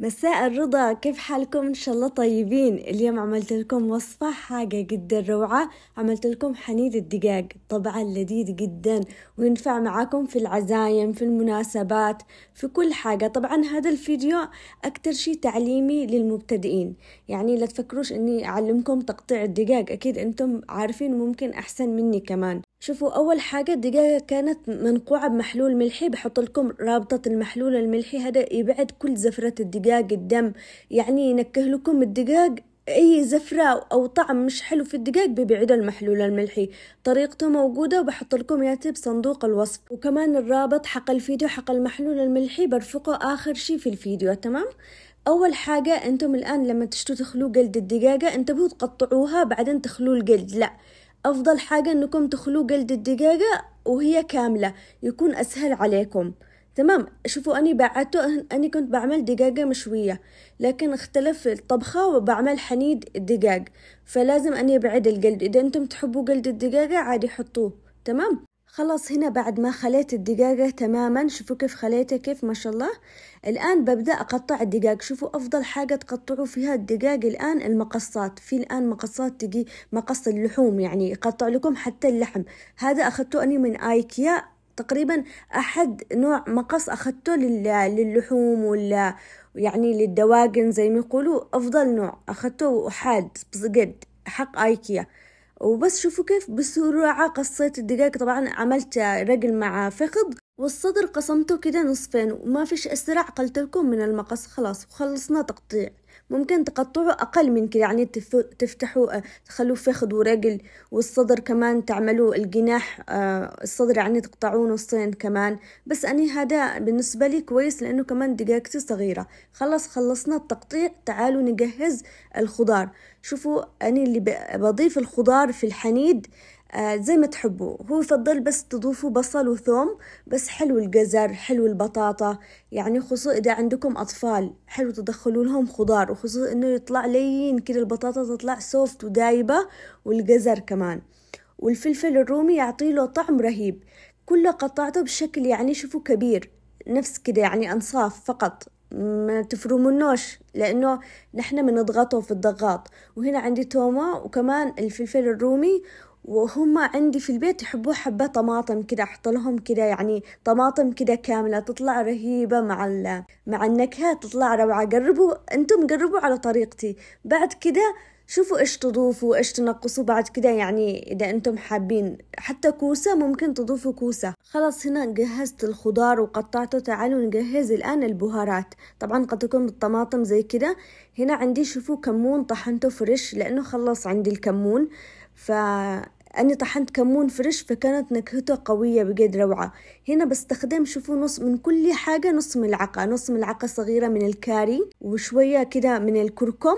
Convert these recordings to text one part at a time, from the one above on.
مساء الرضا كيف حالكم ان شاء الله طيبين اليوم عملت لكم وصفة حاجة جدا روعة عملت لكم حنيد الدقاق طبعا لذيذ جدا وينفع معاكم في العزايم في المناسبات في كل حاجة طبعا هذا الفيديو اكتر شي تعليمي للمبتدئين يعني لا تفكروش اني اعلمكم تقطيع الدقاق اكيد انتم عارفين ممكن احسن مني كمان شوفوا أول حاجة الدقاق كانت منقوعة بمحلول ملحي بحط لكم رابطة المحلول الملحي هذا يبعد كل زفرة الدقاق دقاق الدم يعني ينكه لكم الدقاق أي زفرة أو طعم مش حلو في الدقاق بيبعد المحلول الملحي طريقته موجودة وبحط لكم ياتي بصندوق الوصف وكمان الرابط حق الفيديو حق المحلول الملحي برفقه آخر شي في الفيديو تمام أول حاجة أنتم الآن لما تشتوا تخلوا جلد الدقاقة انتبهوا تقطعوها بعدين تخلوا الجلد لأ أفضل حاجة أنكم تخلوا جلد الدقاقة وهي كاملة يكون أسهل عليكم تمام شوفوا أني بعته أني كنت بعمل دقاقة مشوية لكن اختلف الطبخة وبعمل حنيد الدقاق فلازم أني أبعد الجلد إذا أنتم تحبوا جلد الدقاقة عادي حطوه تمام خلاص هنا بعد ما خليت الدقاقة تماما شوفوا كيف خليتها كيف ما شاء الله الآن ببدأ أقطع الدقاق شوفوا أفضل حاجة تقطعوا فيها الدقاق الآن المقصات في الآن مقصات تجي مقص اللحوم يعني يقطع لكم حتى اللحم هذا أخذته أني من آيكيا تقريبا أحد نوع مقص أخذته للحوم ولا يعني للدواجن زي ما يقولوا أفضل نوع أخذته وحاد بجد حق آيكيا وبس شوفوا كيف بسرعة قصيت الدقاق طبعا عملت رجل مع فخذ والصدر قسمته كده نصفين وما فيش أسرع قلت لكم من المقص خلاص وخلصنا تقطيع ممكن تقطعوا أقل من كده يعني تفتحوا آه، تخلوا فخذ ورجل والصدر كمان تعملوا الجناح آه، الصدر يعني تقطعوه نصين كمان بس أني هذا بالنسبة لي كويس لأنه كمان دقيقتي صغيرة خلص خلصنا التقطيع تعالوا نجهز الخضار شوفوا أني اللي بضيف الخضار في الحنيد آه، زي ما تحبوا هو يفضل بس تضيفوا بصل وثوم بس حلو الجزر حلو البطاطا يعني خصوصا إذا عندكم أطفال حلو تدخلوا لهم خضار وخصوصا إنه يطلع لين كده البطاطا تطلع سوفت ودايبة والجزر كمان والفلفل الرومي يعطي له طعم رهيب كله قطعته بشكل يعني شوفوا كبير نفس كده يعني أنصاف فقط ما تفرمونوش لأنه نحن بنضغطه في الضغاط وهنا عندي تومة وكمان الفلفل الرومي وهم عندي في البيت يحبوا حبة طماطم كده أحط لهم كده يعني طماطم كده كاملة تطلع رهيبة مع ال... مع النكهة تطلع روعة جربوا أنتم جربوا على طريقتي بعد كده شوفوا إيش تضيفوا وإيش تنقصوا بعد كده يعني إذا أنتم حابين حتى كوسة ممكن تضيفوا كوسة خلاص هنا جهزت الخضار وقطعته تعالوا نجهز الآن البهارات طبعا قد تكون بالطماطم زي كده هنا عندي شوفوا كمون طحنته فريش لأنه خلص عندي الكمون فأني طحنت كمون فريش فكانت نكهته قوية بجد روعة هنا بستخدم شوفوا نص من كل حاجة نص ملعقة نص ملعقة صغيرة من الكاري وشوية كده من الكركم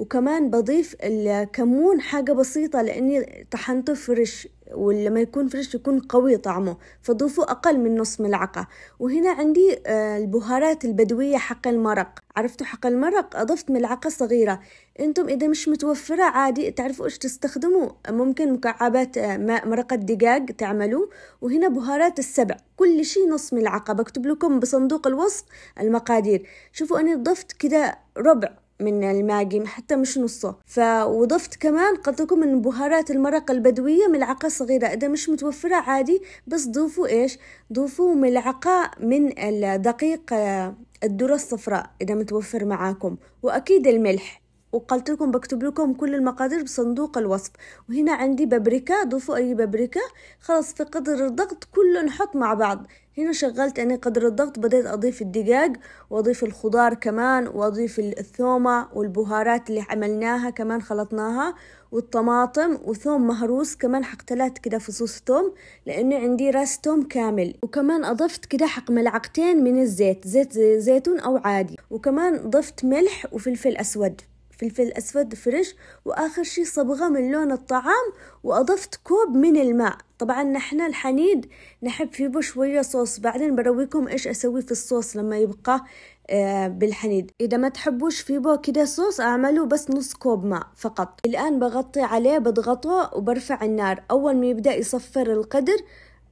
وكمان بضيف الكمون حاجة بسيطة لأني طحنته فريش ولما يكون فريش يكون قوي طعمه فضيفوا أقل من نص ملعقة وهنا عندي آه، البهارات البدوية حق المرق عرفتوا حق المرق أضفت ملعقة صغيرة أنتم إذا مش متوفرة عادي تعرفوا إيش تستخدموا ممكن مكعبات آه، ماء مرقة دجاج تعملوا وهنا بهارات السبع كل شي نص ملعقة بكتب لكم بصندوق الوصف المقادير شوفوا أنا ضفت كده ربع من الماجي حتى مش نصه فوضفت وضفت كمان قلت لكم من بهارات المرقة البدوية ملعقة صغيرة إذا مش متوفرة عادي بس ضيفوا إيش ضيفوا ملعقة من الدقيق آه، الذرة الصفراء إذا متوفر معاكم وأكيد الملح وقلت لكم بكتب لكم كل المقادير بصندوق الوصف وهنا عندي بابريكا ضيفوا أي بابريكا خلاص في قدر الضغط كله نحط مع بعض هنا شغلت أنا قدر الضغط بديت أضيف الدجاج وأضيف الخضار كمان وأضيف الثومة والبهارات اللي عملناها كمان خلطناها والطماطم وثوم مهروس كمان حق ثلاث كده فصوص ثوم لأنه عندي راس ثوم كامل وكمان أضفت كده حق ملعقتين من الزيت زيت زيتون أو عادي وكمان ضفت ملح وفلفل أسود فلفل أسود فريش وآخر شي صبغة من لون الطعام وأضفت كوب من الماء طبعا نحن الحنيد نحب فيه شوية صوص بعدين برويكم إيش أسوي في الصوص لما يبقى آه، بالحنيد إذا ما تحبوش بو كده صوص أعملوا بس نص كوب ماء فقط الآن بغطي عليه بضغطه وبرفع النار أول ما يبدأ يصفر القدر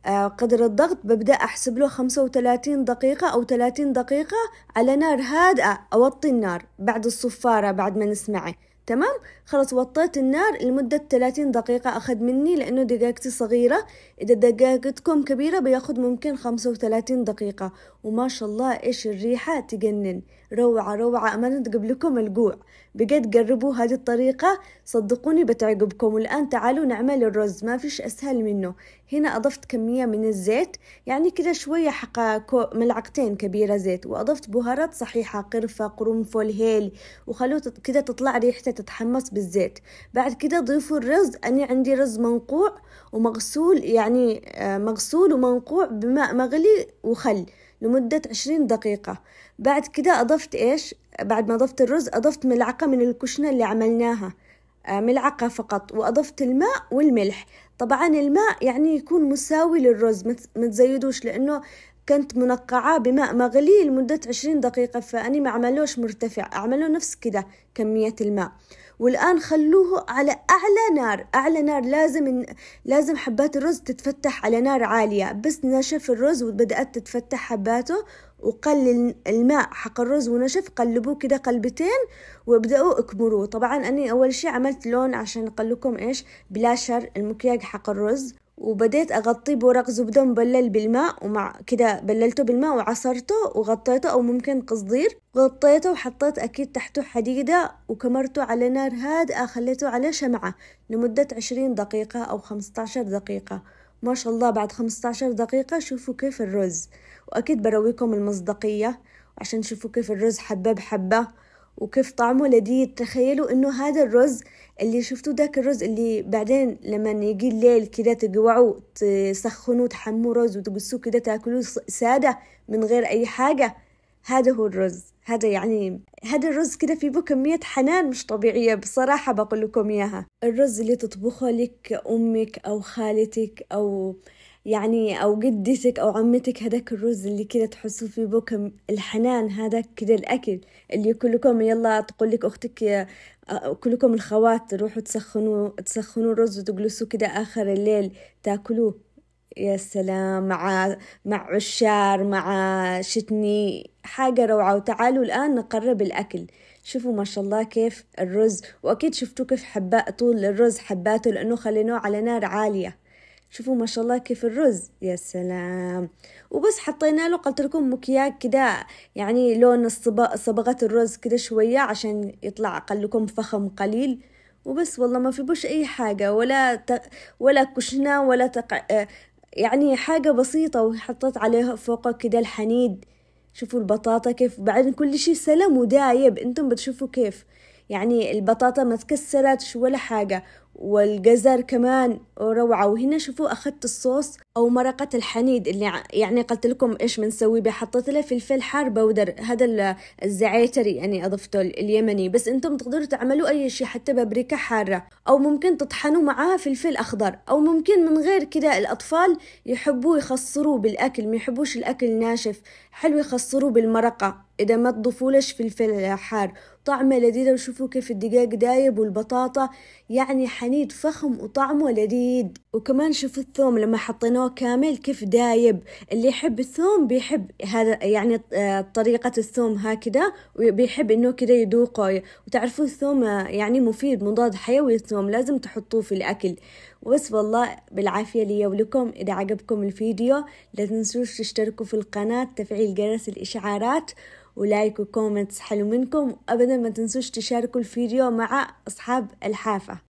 قدر الضغط ببدأ أحسب له 35 دقيقة أو 30 دقيقة على نار هادئة أوطي النار بعد الصفارة بعد ما نسمعه تمام خلاص وطيت النار لمدة 30 دقيقة أخذ مني لأنه دقاقتي صغيرة إذا دقاقتكم كبيرة بياخذ ممكن 35 دقيقة وما شاء الله إيش الريحة تجنن روعة روعة أمانة تجيب لكم الجوع بجد قربوا هذه الطريقة صدقوني بتعجبكم والآن تعالوا نعمل الرز ما فيش أسهل منه هنا أضفت كمية من الزيت يعني كده شوية حق ملعقتين كبيرة زيت وأضفت بهارات صحيحة قرفة قرنفل هيل وخلوه كده تطلع ريحته تتحمص بالزيت بعد كده ضيفوا الرز أنا عندي رز منقوع ومغسول يعني آه، مغسول ومنقوع بماء مغلي وخل لمدة عشرين دقيقة بعد كده أضفت إيش بعد ما أضفت الرز أضفت ملعقة من الكشنة اللي عملناها آه، ملعقة فقط وأضفت الماء والملح طبعا الماء يعني يكون مساوي للرز ما تزيدوش لأنه كنت منقعة بماء مغلي لمدة عشرين دقيقة فأني ما عملوش مرتفع أعمله نفس كده كمية الماء والآن خلوه على أعلى نار أعلى نار لازم لازم حبات الرز تتفتح على نار عالية بس نشف الرز وبدأت تتفتح حباته وقلل الماء حق الرز ونشف قلبوه كده قلبتين وابدأوا اكمروه طبعا أنا أول شي عملت لون عشان أقول لكم إيش بلاشر المكياج حق الرز وبديت أغطيه بورق زبدة مبلل بالماء ومع كده بللته بالماء وعصرته وغطيته أو ممكن قصدير غطيته وحطيت أكيد تحته حديدة وكمرته على نار هادئة خليته على شمعة لمدة عشرين دقيقة أو خمسة عشر دقيقة ما شاء الله بعد خمسة عشر دقيقة شوفوا كيف الرز وأكيد برويكم المصداقية عشان تشوفوا كيف الرز حبة بحبة وكيف طعمه لذيذ تخيلوا انه هذا الرز اللي شفتوه ذاك الرز اللي بعدين لما يجي الليل كده تقوعوا تسخنوا تحموا رز وتقصوه كده تاكلوه سادة من غير اي حاجة هذا هو الرز هذا يعني هذا الرز كده في كمية حنان مش طبيعية بصراحة بقول لكم إياها الرز اللي تطبخه لك أمك أو خالتك أو يعني أو جدتك أو عمتك هذاك الرز اللي كذا تحسوا في بكم الحنان هذاك كذا الأكل اللي كلكم يلا تقول لك أختك آه، آه، كلكم الخوات تروحوا تسخنوا تسخنوا الرز وتجلسوا كذا آخر الليل تاكلوه يا سلام مع مع عشار مع شتني حاجة روعة وتعالوا الآن نقرب الأكل شوفوا ما شاء الله كيف الرز وأكيد شفتوا كيف حباء طول الرز حباته لأنه خليناه على نار عالية شوفوا ما شاء الله كيف الرز يا سلام وبس حطينا له قلت لكم مكياج كده يعني لون صبغة الرز كده شوية عشان يطلع لكم فخم قليل وبس والله ما في بوش أي حاجة ولا ت... ولا كشنة ولا تق... يعني حاجة بسيطة وحطيت عليها فوقه كده الحنيد شوفوا البطاطا كيف بعدين كل شي سلام ودايب انتم بتشوفوا كيف يعني البطاطا ما تكسرتش ولا حاجة والجزر كمان روعة وهنا شوفوا أخذت الصوص أو مرقة الحنيد اللي يعني قلت لكم إيش بنسوي به حطيت له فلفل حار بودر هذا الزعيتري يعني أضفته اليمني بس أنتم تقدروا تعملوا أي شيء حتى بابريكا حارة أو ممكن تطحنوا معاها فلفل أخضر أو ممكن من غير كده الأطفال يحبوا يخصروا بالأكل ما يحبوش الأكل ناشف حلو يخصروا بالمرقة إذا ما تضيفولش فلفل حار طعمه لذيذة وشوفوا كيف الدقاق دايب والبطاطا يعني حنيد فخم وطعمه لذيذ وكمان شوف الثوم لما حطيناه كامل كيف دايب اللي يحب الثوم بيحب هذا يعني آه، طريقة الثوم هكذا وبيحب انه كذا يذوقه وتعرفوا الثوم آه، يعني مفيد مضاد حيوي الثوم لازم تحطوه في الاكل وبس والله بالعافية لي ولكم اذا عجبكم الفيديو لا تنسوش تشتركوا في القناة تفعيل جرس الاشعارات ولايك وكومنتس حلو منكم وابدا ما تنسوش تشاركوا الفيديو مع اصحاب الحافه